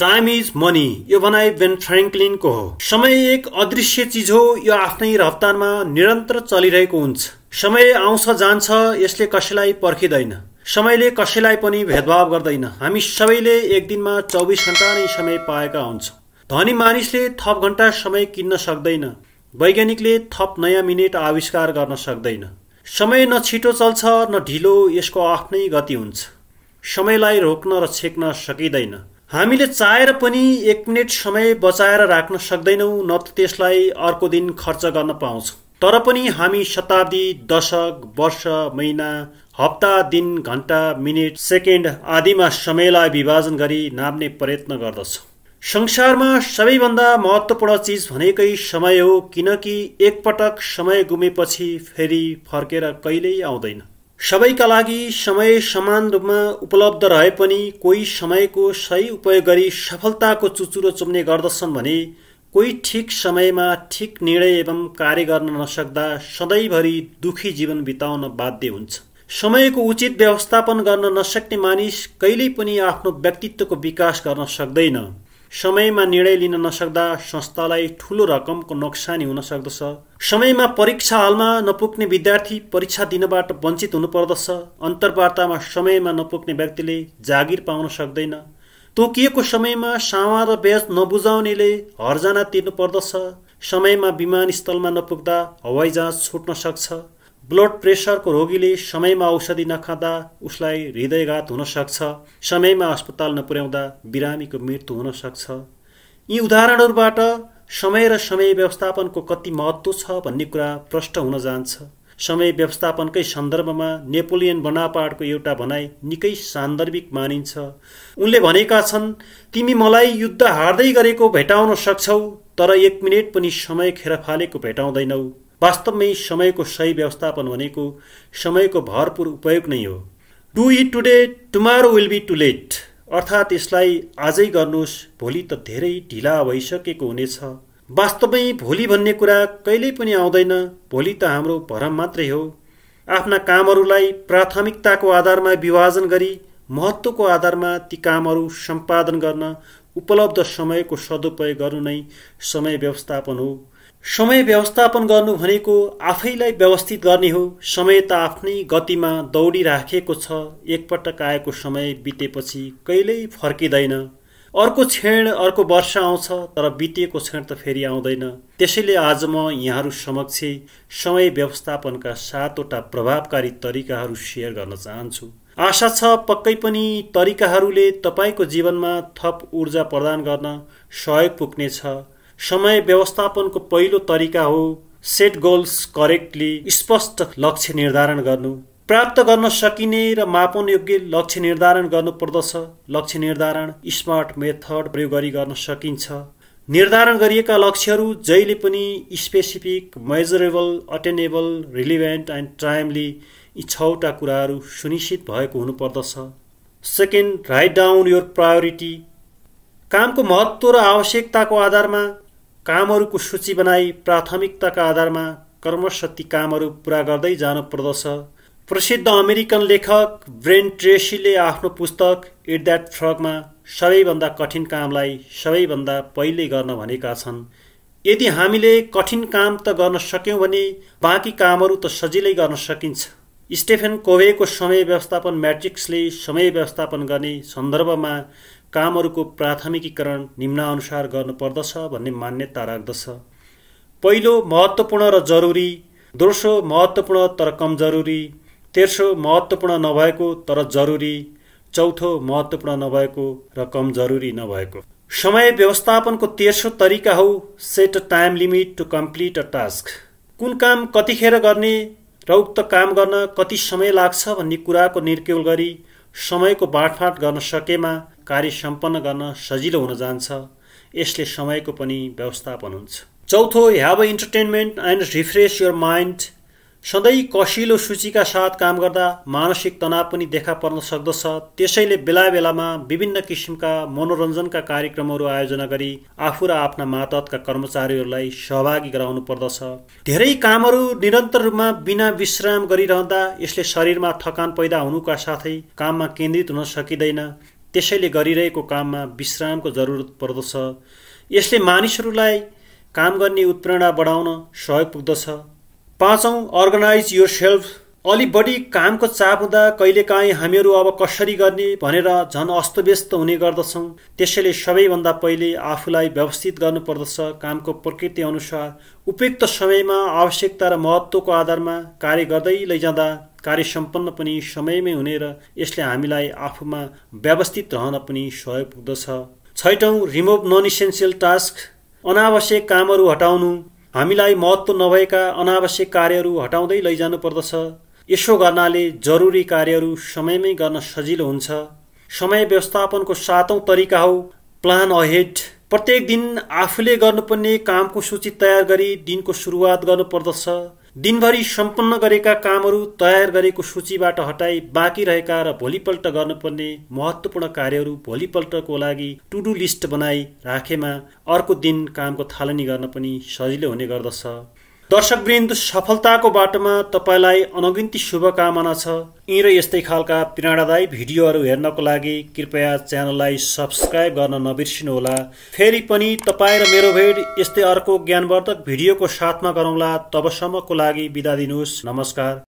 time is money यो भनाइ बेन फ्रेङ्कलिनको हो समय एक अदृश्य चिज हो यो आफ्नै रफ्तारमा निरन्तर चलिरहेको हुन्छ समय आउँछ जान्छ यसले कसैलाई पर्खिँदैन समयले कसैलाई पनि भेदभाव गर्दैन हामी सबैले एक दिनमा चौबिस घन्टा नै समय पाएका हुन्छौँ धनी मानिसले थप घन्टा समय किन्न सक्दैन वैज्ञानिकले थप नयाँ मिनेट आविष्कार गर्न सक्दैन समय न छिटो चल्छ न ढिलो यसको आफ्नै गति हुन्छ समयलाई रोक्न र छेक्न सकिँदैन हामीले चाहेर पनि एक मिनट समय बचाएर राख्न सक्दैनौँ न त त्यसलाई अर्को दिन खर्च गर्न पाउँछौँ तर पनि हामी शताब्दी दशक वर्ष महिना हप्ता दिन घन्टा मिनेट सेकेन्ड आदिमा समयलाई विभाजन गरी नाप्ने प्रयत्न गर्दछौँ संसारमा सबैभन्दा महत्त्वपूर्ण चिज भनेकै समय हो किनकि एकपटक समय गुमेपछि फेरि फर्केर कहिल्यै आउँदैन सबैका लागि समय समान रूपमा उपलब्ध रहे पनि कोही समयको सही उपयोग गरी सफलताको चुचुरो चुम्ने गर्दछन् भने कोही ठिक समयमा ठिक निर्णय एवं कार्य गर्न नसक्दा सधैँभरि दुखी जीवन बिताउन बाध्य हुन्छ समयको उचित व्यवस्थापन गर्न नसक्ने मानिस कहिल्यै पनि आफ्नो व्यक्तित्वको विकास गर्न सक्दैन समयमा निर्णय लिन नसक्दा संस्थालाई ठूलो रकमको नोक्सानी हुन सक्दछ समयमा परीक्षा हालमा नपुग्ने विद्यार्थी परीक्षा दिनबाट वञ्चित हुनुपर्दछ अन्तर्वार्तामा समयमा नपुग्ने व्यक्तिले जागिर पाउन सक्दैन तोकिएको समयमा सामा र ब्याज नबुझाउनेले हर्जाना तिर्नुपर्दछ समयमा विमानस्थलमा नपुग्दा हवाईजहाज छुट्न सक्छ ब्लड प्रेसरको रोगीले समयमा औषधि नखाँदा उसलाई हृदयघात हुनसक्छ समयमा अस्पताल नपुर्याउँदा बिरामीको मृत्यु हुनसक्छ यी उदाहरणहरूबाट समय र समय व्यवस्थापनको कति महत्त्व छ भन्ने कुरा प्रष्ट हुन जान्छ समय व्यवस्थापनकै सन्दर्भमा नेपोलियन बनापाडको एउटा भनाइ निकै सान्दर्भिक मानिन्छ उनले भनेका छन् तिमी मलाई युद्ध हार्दै गरेको भेटाउन सक्छौ तर एक मिनट पनि समय खेर फालेको भेटाउँदैनौ वास्तवमै समयको सही व्यवस्थापन भनेको समयको भरपूर उपयोग नै हो do it today tomorrow will be too late अर्थात् यसलाई आजै गर्नुहोस् भोलि त धेरै ढिला भइसकेको हुनेछ वास्तवमै भोलि भन्ने कुरा कहिल्यै पनि आउँदैन भोलि त हाम्रो भरम मात्रै हो आफ्ना कामहरूलाई प्राथमिकताको आधारमा विभाजन गरी महत्त्वको आधारमा ती कामहरू सम्पादन गर्न उपलब्ध समयको सदुपयोग गर्नु नै समय व्यवस्थापन हो समय व्यवस्थापन गर्नु भनेको आफैलाई व्यवस्थित गर्ने हो समय त आफ्नै गतिमा दौडिराखेको छ एकपटक आएको समय बितेपछि कहिल्यै फर्किँदैन अर्को क्षण अर्को वर्ष आउँछ तर बितेको क्षण त फेरि आउँदैन त्यसैले आज म यहाँहरू समक्ष समय व्यवस्थापनका सातवटा प्रभावकारी तरिकाहरू सेयर गर्न चाहन्छु आशा छ पक्कै पनि तरिकाहरूले तपाईँको जीवनमा थप ऊर्जा प्रदान गर्न सहयोग पुग्नेछ समय व्यवस्थापनको पहिलो तरिका हो सेट गोल्स करेक्टली स्पष्ट लक्ष्य निर्धारण गर्नु प्राप्त गर्न सकिने र मापन योग्य लक्ष्य निर्धारण गर्नुपर्दछ लक्ष्य निर्धारण स्मार्ट मेथड प्रयोग गरी गर्न सकिन्छ निर्धारण गरिएका लक्ष्यहरू जहिले पनि specific measurable attainable relevant and timely यी छवटा कुराहरू सुनिश्चित भएको हुनुपर्दछ second write down your priority कामको महत्त्व र आवश्यकताको आधारमा कामहरूको सूची बनाई प्राथमिकताका आधारमा कर्मशक्ति कामहरू पुरा गर्दै जानु जानुपर्दछ प्रसिद्ध अमेरिकन लेखक ब्रेन ट्रेसीले आफ्नो पुस्तक इट द्याट फ्रगमा सबैभन्दा कठिन कामलाई सबैभन्दा पहिले गर्न भनेका छन् यदि हामीले कठिन काम त गर्न सक्यौँ भने बाँकी कामहरू त सजिलै गर्न सकिन्छ स्टेफेन कोभेको समय व्यवस्थापन म्याट्रिक्सले समय व्यवस्थापन गर्ने सन्दर्भमा कामहरूको प्राथमिकीकरण निम्नानुसार गर्नुपर्दछ भन्ने मान्यता राख्दछ पहिलो महत्त्वपूर्ण र जरुरी दोस्रो महत्त्वपूर्ण तर कम जरुरी तेस्रो महत्त्वपूर्ण नभएको तर जरुरी चौथो महत्त्वपूर्ण नभएको र कम जरुरी नभएको समय व्यवस्थापनको तेस्रो तरिका हो set a time limit to complete a task कुन काम कतिखेर गर्ने र उक्त काम गर्न कति समय लाग्छ भन्ने कुराको निर्केल गरी समयको बाँडफाँट गर्न सकेमा कार्य सम्पन्न गर्न सजिलो हुन जान्छ यसले समयको पनि व्यवस्थापन हुन्छ चौथो have entertainment and refresh your mind सधैँ कसिलो सूचीका साथ काम गर्दा मानसिक तनाव पनि देखा पर्न सक्दछ त्यसैले बेला बेलामा विभिन्न किसिमका मनोरञ्जनका कार्यक्रमहरू आयोजना गरी आफू र आफ्ना मातहतका कर्मचारीहरूलाई सहभागी गराउनु पर्दछ धेरै कामहरू निरन्तर रूपमा बिना विश्राम गरिरहँदा यसले शरीरमा थकान पैदा हुनुका साथै काममा केन्द्रित हुन सकिँदैन त्यसैले गरिरहेको काममा विश्रामको जरुरत पर्दछ यसले मानिसहरूलाई काम गर्ने उत्प्रेरणा बढाउन सहयोग पुग्दछ पाँचौँ अर्गनाइज यो सेल्फ अलि बढी कामको चाप हुँदा कहिलेकाहीँ हामीहरू अब कसरी गर्ने भनेर झन अस्तव्यस्त हुने गर्दछौँ त्यसैले सबैभन्दा पहिले आफूलाई व्यवस्थित गर्नुपर्दछ कामको प्रकृति अनुसार उपयुक्त समयमा आवश्यकता र महत्त्वको आधारमा कार्य गर्दै लैजाँदा कार्य सम्पन्न पनि समयमै हुने र यसले हामीलाई आफूमा व्यवस्थित रहन पनि सहयोग पुग्दछ छैटौँ रिमोभ नन इसेन्सियल टास्क अनावश्यक कामहरू हटाउनु हामीलाई महत्त्व नभएका अनावश्यक कार्यहरू हटाउँदै लैजानु पर्दछ यसो गर्नाले जरुरी कार्यहरू समयमै गर्न सजिलो हुन्छ समय व्यवस्थापनको सातौँ तरिका हो प्लान अहेड प्रत्येक दिन आफूले गर्नुपर्ने कामको सूची तयार गरी दिनको सुरुवात गर्नुपर्दछ दिनभरि सम्पन्न गरेका कामहरू तयार गरेको सूचीबाट हटाई बाँकी रहेका र भोलिपल्ट गर्नुपर्ने महत्त्वपूर्ण कार्यहरू भोलिपल्टको लागि टुडु लिस्ट बनाई राखेमा अर्को दिन कामको थालनी गर्न पनि सजिलो हुने गर्दछ दर्शकवृन्द सफलताको बाटोमा तपाईँलाई अनगिन्ती शुभकामना छ यी र यस्तै खालका प्रेरणादायी भिडियोहरू हेर्नको लागि कृपया च्यानललाई सब्सक्राइब गर्न नबिर्सिनुहोला फेरि पनि तपाईँ र मेरो भेट यस्तै अर्को ज्ञानवर्धक भिडियोको साथमा गरौँला तबसम्मको लागि बिदा दिनुहोस् नमस्कार